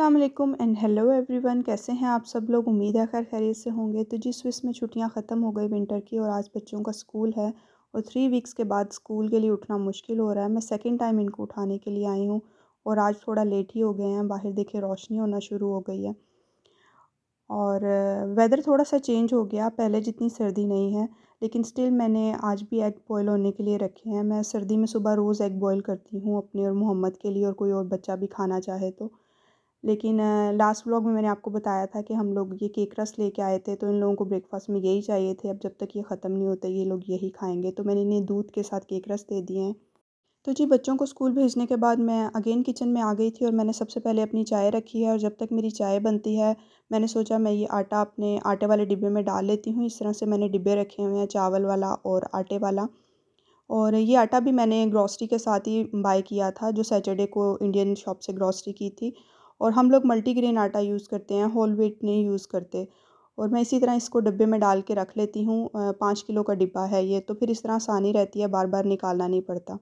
अस्सलाम and hello everyone कैसे हैं आप सब लोग उम्मीद है खैर खैरियत से होंगे तो जी स्विस में छुट्टियां ख़त्म हो गई विंटर की और आज बच्चों का स्कूल है और थ्री वीक्स के बाद स्कूल के लिए उठना मुश्किल हो रहा है मैं सेकेंड टाइम इनको उठाने के लिए आई हूँ और आज थोड़ा लेट ही हो गए हैं बाहर देखे रोशनी होना शुरू हो गई है और वेदर थोड़ा सा चेंज हो गया पहले जितनी सर्दी नहीं है लेकिन स्टिल मैंने आज भी एग बॉयल होने के लिए रखे हैं मैं सर्दी में सुबह रोज़ एग बॉयल करती हूँ अपने और मोहम्मद के लिए और कोई और बच्चा भी खाना चाहे तो लेकिन लास्ट व्लॉग में मैंने आपको बताया था कि हम लोग ये केक रस लेके आए थे तो इन लोगों को ब्रेकफास्ट में यही चाहिए थे अब जब तक ये ख़त्म नहीं होते ये लोग यही खाएंगे तो मैंने इन्हें दूध के साथ केक रस दे दिए हैं तो जी बच्चों को स्कूल भेजने के बाद मैं अगेन किचन में आ गई थी और मैंने सबसे पहले अपनी चाय रखी है और जब तक मेरी चाय बनती है मैंने सोचा मैं ये आटा अपने आटे वाले डिब्बे में डाल लेती हूँ इस तरह से मैंने डिब्बे रखे हुए हैं चावल वाला और आटे वाला और ये आटा भी मैंने ग्रॉसरी के साथ ही बाय किया था जो सैटरडे को इंडियन शॉप से ग्रॉसरी की थी और हम लोग मल्टीग्रेन आटा यूज़ करते हैं होल व्हीट नहीं यूज़ करते और मैं इसी तरह इसको डब्बे में डाल के रख लेती हूँ पाँच किलो का डिब्बा है ये तो फिर इस तरह आसानी रहती है बार बार निकालना नहीं पड़ता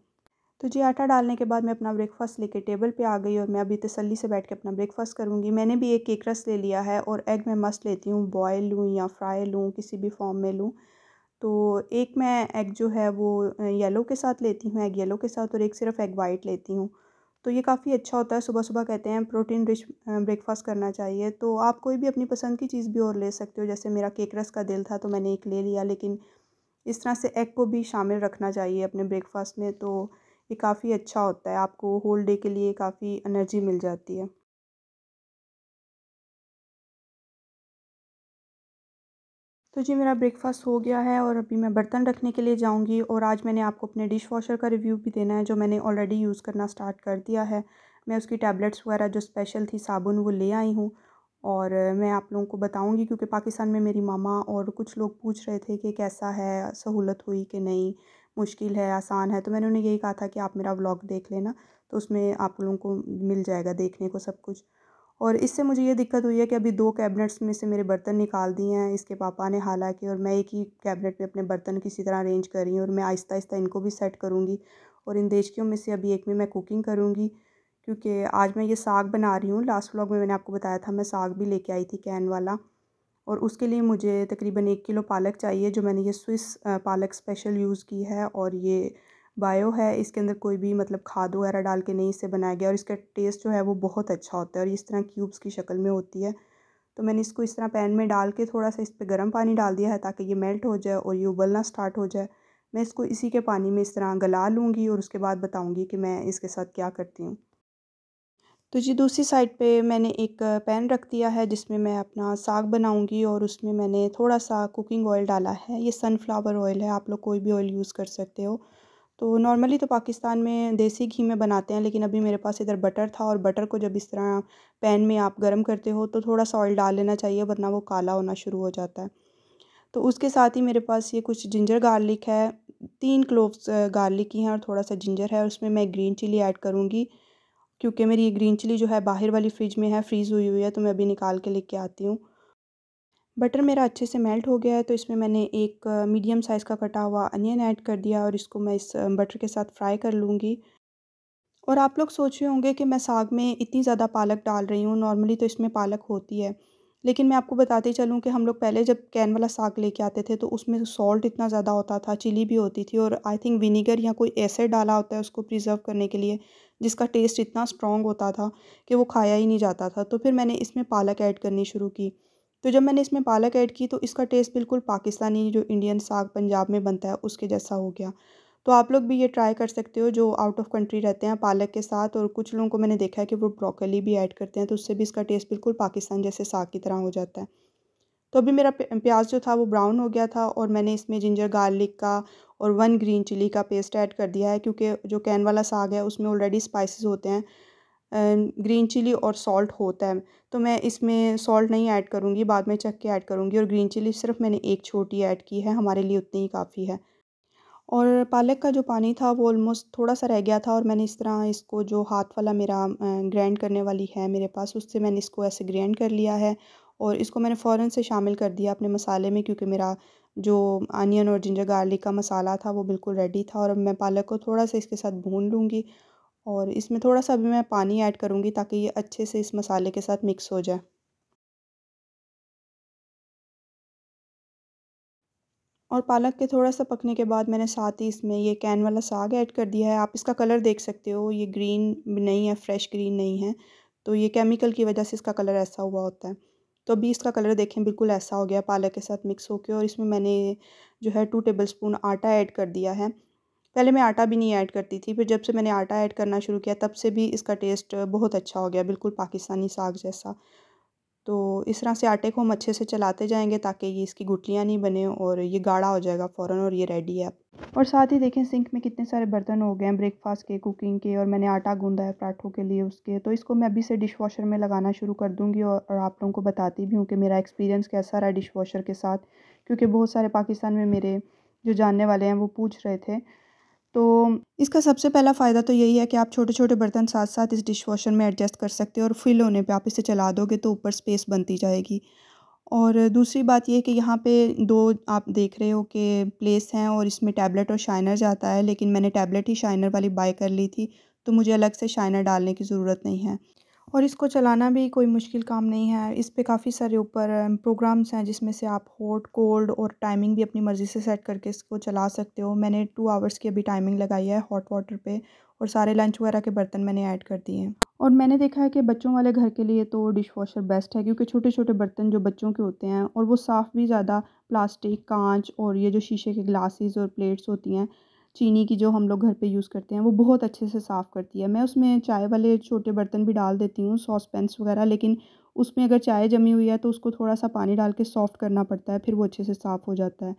तो जी आटा डालने के बाद मैं अपना ब्रेकफास्ट लेके टेबल पे आ गई और मैं अभी तसल्ली से बैठ के अपना ब्रेकफास्ट करूँगी मैंने भी एक केक रस ले लिया है और एग मैं मस्त लेती हूँ बॉयल लूँ या फ्राई लूँ किसी भी फॉर्म में लूँ तो एक मैं एग जो है वो येलो के साथ लेती हूँ एग येलो के साथ और एक सिर्फ एग वाइट लेती हूँ तो ये काफ़ी अच्छा होता है सुबह सुबह कहते हैं प्रोटीन रिच ब्रेकफास्ट करना चाहिए तो आप कोई भी अपनी पसंद की चीज़ भी और ले सकते हो जैसे मेरा केक रस का दिल था तो मैंने एक ले लिया लेकिन इस तरह से एग को भी शामिल रखना चाहिए अपने ब्रेकफास्ट में तो ये काफ़ी अच्छा होता है आपको होल डे के लिए काफ़ी एनर्जी मिल जाती है तो जी मेरा ब्रेकफ़ास्ट हो गया है और अभी मैं बर्तन रखने के लिए जाऊंगी और आज मैंने आपको अपने डिश वॉशर का रिव्यू भी देना है जो मैंने ऑलरेडी यूज़ करना स्टार्ट कर दिया है मैं उसकी टैबलेट्स वगैरह जो स्पेशल थी साबुन वो ले आई हूँ और मैं आप लोगों को बताऊँगी क्योंकि पाकिस्तान में मेरी मामा और कुछ लोग पूछ रहे थे कि कैसा है सहूलत हुई कि नहीं मुश्किल है आसान है तो मैंने उन्हें यही कहा था कि आप मेरा व्लॉग देख लेना तो उसमें आप लोगों को मिल जाएगा देखने को सब कुछ और इससे मुझे ये दिक्कत हुई है कि अभी दो कैबिनेट्स में से मेरे बर्तन निकाल दिए हैं इसके पापा ने हालांकि और मैं एक ही कैबिनेट में अपने बर्तन किसी तरह अरेंज कर रही हूँ और मैं आहिस्ता आहिस्ता इनको भी सेट करूँगी और इन देशकियों में से अभी एक में मैं कुकिंग करूँगी क्योंकि आज मैं ये साग बना रही हूँ लास्ट व्लॉग में मैंने आपको बताया था मैं साग भी लेके आई थी कैन वाला और उसके लिए मुझे तकरीबन एक किलो पालक चाहिए जो मैंने ये स्विस पालक स्पेशल यूज़ की है और ये बायो है इसके अंदर कोई भी मतलब खाद वगैरह डाल के नहीं इसे बनाया गया और इसका टेस्ट जो है वो बहुत अच्छा होता है और इस तरह क्यूब्स की शक्ल में होती है तो मैंने इसको इस तरह पैन में डाल के थोड़ा सा इस पर गर्म पानी डाल दिया है ताकि ये मेल्ट हो जाए और ये उबलना स्टार्ट हो जाए मैं इसको इसी के पानी में इस तरह गला लूँगी और उसके बाद बताऊँगी कि मैं इसके साथ क्या करती हूँ तो जी दूसरी साइड पे मैंने एक पैन रख दिया है जिसमें मैं अपना साग बनाऊंगी और उसमें मैंने थोड़ा सा कुकिंग ऑयल डाला है ये सनफ्लावर ऑयल है आप लोग कोई भी ऑयल यूज़ कर सकते हो तो नॉर्मली तो पाकिस्तान में देसी घी में बनाते हैं लेकिन अभी मेरे पास इधर बटर था और बटर को जब इस तरह पैन में आप गर्म करते हो तो थोड़ा सा ऑयल डाल लेना चाहिए वरना वो काला होना शुरू हो जाता है तो उसके साथ ही मेरे पास ये कुछ जिंजर गार्लिक है तीन क्लोव्स गार्लिक की हैं और थोड़ा सा जिंजर है उसमें मैं ग्रीन चिली ऐड करूँगी क्योंकि मेरी ये ग्रीन चिली जो है बाहर वाली फ्रिज में है फ्रीज़ हुई हुई है तो मैं अभी निकाल के लेके आती हूँ बटर मेरा अच्छे से मेल्ट हो गया है तो इसमें मैंने एक मीडियम साइज़ का कटा हुआ अनियन ऐड कर दिया और इसको मैं इस बटर के साथ फ्राई कर लूँगी और आप लोग सोच रहे होंगे कि मैं साग में इतनी ज़्यादा पालक डाल रही हूँ नॉर्मली तो इसमें पालक होती है लेकिन मैं आपको बताती चलूँ कि हम लोग पहले जब कैन वाला साग लेके आते थे तो उसमें सॉल्ट इतना ज़्यादा होता था चिली भी होती थी और आई थिंक विनीगर या कोई एसिड डाला होता है उसको प्रिजर्व करने के लिए जिसका टेस्ट इतना स्ट्रॉन्ग होता था कि वो खाया ही नहीं जाता था तो फिर मैंने इसमें पालक ऐड करनी शुरू की तो जब मैंने इसमें पालक ऐड की तो इसका टेस्ट बिल्कुल पाकिस्तानी जो इंडियन साग पंजाब में बनता है उसके जैसा हो गया तो आप लोग भी ये ट्राई कर सकते हो जो आउट ऑफ कंट्री रहते हैं पालक के साथ और कुछ लोगों को मैंने देखा है कि वो ब्रोकली भी ऐड करते हैं तो उससे भी इसका टेस्ट बिल्कुल पाकिस्तान जैसे साग की तरह हो जाता है तो अभी मेरा प्याज जो था वो ब्राउन हो गया था और मैंने इसमें जिंजर गार्लिक का और वन ग्रीन चिली का पेस्ट ऐड कर दिया है क्योंकि जो कैन वाला साग है उसमें ऑलरेडी स्पाइसेस होते हैं ग्रीन चिली और सॉल्ट होता है तो मैं इसमें सॉल्ट नहीं ऐड करूँगी बाद में चख के ऐड करूँगी और ग्रीन चिली सिर्फ मैंने एक छोटी ऐड की है हमारे लिए उतनी ही काफ़ी है और पालक का जो पानी था वो ऑलमोस्ट थोड़ा सा रह गया था और मैंने इस तरह इसको जो हाथ वाला मेरा ग्राइंड करने वाली है मेरे पास उससे मैंने इसको ऐसे ग्राइंड कर लिया है और इसको मैंने फ़ौरन से शामिल कर दिया अपने मसाले में क्योंकि मेरा जो आनियन और जिंजर गार्लिक का मसाला था वो बिल्कुल रेडी था और अब मैं पालक को थोड़ा सा इसके साथ भून लूँगी और इसमें थोड़ा सा अभी मैं पानी ऐड करूँगी ताकि ये अच्छे से इस मसाले के साथ मिक्स हो जाए और पालक के थोड़ा सा पकने के बाद मैंने साथ ही इसमें ये कैन वाला साग ऐड कर दिया है आप इसका कलर देख सकते हो ये ग्रीन नहीं है फ्रेश ग्रीन नहीं है तो ये केमिकल की वजह से इसका कलर ऐसा हुआ होता है तो अभी इसका कलर देखें बिल्कुल ऐसा हो गया पालक के साथ मिक्स होकर और इसमें मैंने जो है टू टेबल स्पून आटा ऐड कर दिया है पहले मैं आटा भी नहीं ऐड करती थी फिर जब से मैंने आटा ऐड करना शुरू किया तब से भी इसका टेस्ट बहुत अच्छा हो गया बिल्कुल पाकिस्तानी साग जैसा तो इस तरह से आटे को हम अच्छे से चलाते जाएंगे ताकि ये इसकी गुटलियाँ नहीं बने और ये गाढ़ा हो जाएगा फ़ौर और ये रेडी है और साथ ही देखें सिंक में कितने सारे बर्तन हो गए हैं ब्रेकफास्ट के कुकिंग के और मैंने आटा गूंदा है पराठों के लिए उसके तो इसको मैं अभी से डिश वॉशर में लगाना शुरू कर दूँगी और, और आप लोगों को बताती भी हूँ कि मेरा एक्सपीरियंस कैसा रहा डिश वॉशर के साथ क्योंकि बहुत सारे पाकिस्तान में मेरे जो जानने वाले हैं वो पूछ रहे थे तो इसका सबसे पहला फ़ायदा तो यही है कि आप छोटे छोटे बर्तन साथ साथ इस डिश वॉशर में एडजस्ट कर सकते हो और फिल होने पे आप इसे चला दोगे तो ऊपर स्पेस बनती जाएगी और दूसरी बात यह कि यहाँ पे दो आप देख रहे हो कि प्लेस हैं और इसमें टैबलेट और शाइनर जाता है लेकिन मैंने टैबलेट ही शाइनर वाली बाय कर ली थी तो मुझे अलग से शाइनर डालने की ज़रूरत नहीं है और इसको चलाना भी कोई मुश्किल काम नहीं है इस पर काफ़ी सारे ऊपर प्रोग्राम्स हैं जिसमें से आप हॉट कोल्ड और टाइमिंग भी अपनी मर्ज़ी से सेट करके इसको चला सकते हो मैंने टू आवर्स की अभी टाइमिंग लगाई है हॉट वाटर पे और सारे लंच वगैरह के बर्तन मैंने ऐड कर दिए हैं और मैंने देखा है कि बच्चों वाले घर के लिए तो डिश वॉशर बेस्ट है क्योंकि छोटे छोटे बर्तन जो बच्चों के होते हैं और वो साफ़ भी ज़्यादा प्लास्टिक कांच और ये जो शीशे के ग्लासेस और प्लेट्स होती हैं चीनी की जो हम लोग घर पे यूज़ करते हैं वो बहुत अच्छे से साफ़ करती है मैं उसमें चाय वाले छोटे बर्तन भी डाल देती हूँ सॉस पैन्स वगैरह लेकिन उसमें अगर चाय जमी हुई है तो उसको थोड़ा सा पानी डाल के सॉफ़्ट करना पड़ता है फिर वो अच्छे से साफ़ हो जाता है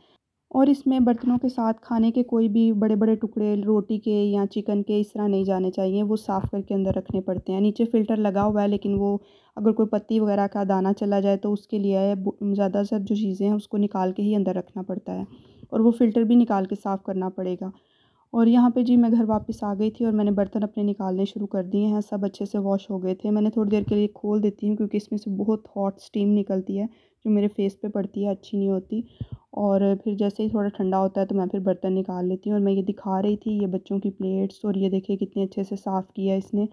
और इसमें बर्तनों के साथ खाने के कोई भी बड़े बड़े टुकड़े रोटी के या चिकन के इस तरह नहीं जाने चाहिए वो साफ़ करके अंदर रखने पड़ते हैं नीचे फ़िल्टर लगा हुआ है लेकिन वो अगर कोई पत्ती वगैरह का दाना चला जाए तो उसके लिए ज़्यादातर जो चीज़ें हैं उसको निकाल के ही अंदर रखना पड़ता है और वो फ़िल्टर भी निकाल के साफ़ करना पड़ेगा और यहाँ पे जी मैं घर वापस आ गई थी और मैंने बर्तन अपने निकालने शुरू कर दिए हैं सब अच्छे से वॉश हो गए थे मैंने थोड़ी देर के लिए खोल देती हूँ क्योंकि इसमें से बहुत हॉट स्टीम निकलती है जो मेरे फेस पे पड़ती है अच्छी नहीं होती और फिर जैसे ही थोड़ा ठंडा होता है तो मैं फिर बर्तन निकाल लेती हूँ और मैं ये दिखा रही थी ये बच्चों की प्लेट्स और ये देखिए कितने अच्छे से साफ़ किया इसने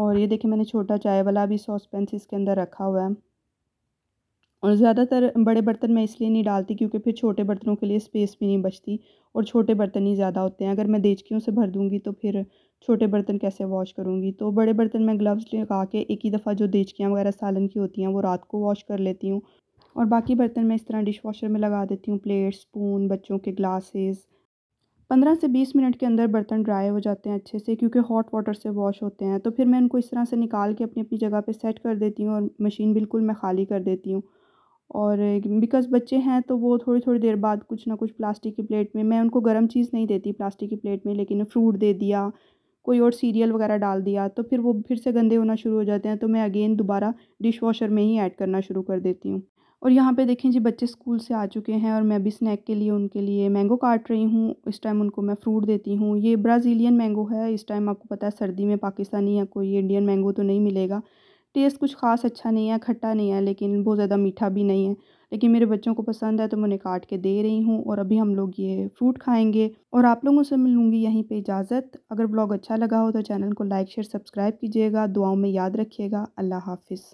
और ये देखिए मैंने छोटा चाय वाला भी सॉस पैन इसके अंदर रखा हुआ है और ज़्यादातर बड़े बर्तन मैं इसलिए नहीं डालती क्योंकि फिर छोटे बर्तनों के लिए स्पेस भी नहीं बचती और छोटे बर्तन ही ज़्यादा होते हैं अगर मैं देचकियों से भर दूँगी तो फिर छोटे बर्तन कैसे वॉश करूँगी तो बड़े बर्तन मैं ग्लव्स लगा के एक ही दफ़ा जो देचकियाँ वगैरह सालन की होती हैं वो रात को वॉश कर लेती हूँ और बाकी बर्तन मैं इस तरह डिश वॉशर में लगा देती हूँ प्लेट स्पून बच्चों के ग्लासेस पंद्रह से बीस मिनट के अंदर बर्तन ड्राई हो जाते हैं अच्छे से क्योंकि हॉट वाटर से वॉश होते हैं तो फिर मैं उनको इस तरह से निकाल के अपनी अपनी जगह पे सेट कर देती हूँ और मशीन बिल्कुल मैं खाली कर देती हूँ और बिकॉज़ बच्चे हैं तो वो थोड़ी थोड़ी देर बाद कुछ ना कुछ प्लास्टिक की प्लेट में मैं उनको गर्म चीज़ नहीं देती प्लास्टिक की प्लेट में लेकिन फ्रूट दे दिया कोई और सीरियल वगैरह डाल दिया तो फिर वो फिर से गंदे होना शुरू हो जाते हैं तो मैं अगेन दोबारा डिश वॉशर में ही ऐड करना शुरू कर देती हूँ और यहाँ पे देखें जी बच्चे स्कूल से आ चुके हैं और मैं भी स्नैक के लिए उनके लिए मैंगो काट रही हूँ इस टाइम उनको मैं फ्रूट देती हूँ ये ब्राज़ीलियन मैंगो है इस टाइम आपको पता है सर्दी में पाकिस्तानी या कोई इंडियन मैंगो तो नहीं मिलेगा टेस्ट कुछ ख़ास अच्छा नहीं है खट्टा नहीं है लेकिन बहुत ज़्यादा मीठा भी नहीं है लेकिन मेरे बच्चों को पसंद है तो मैं उन्हें काट के दे रही हूँ और अभी हम लोग ये फ्रूट खाएंगे और आप लोगों से मैं लूँगी यहीं पे इजाज़त अगर ब्लॉग अच्छा लगा हो तो चैनल को लाइक शेयर सब्सक्राइब कीजिएगा दुआओं में याद रखिएगा अल्लाह हाफिज़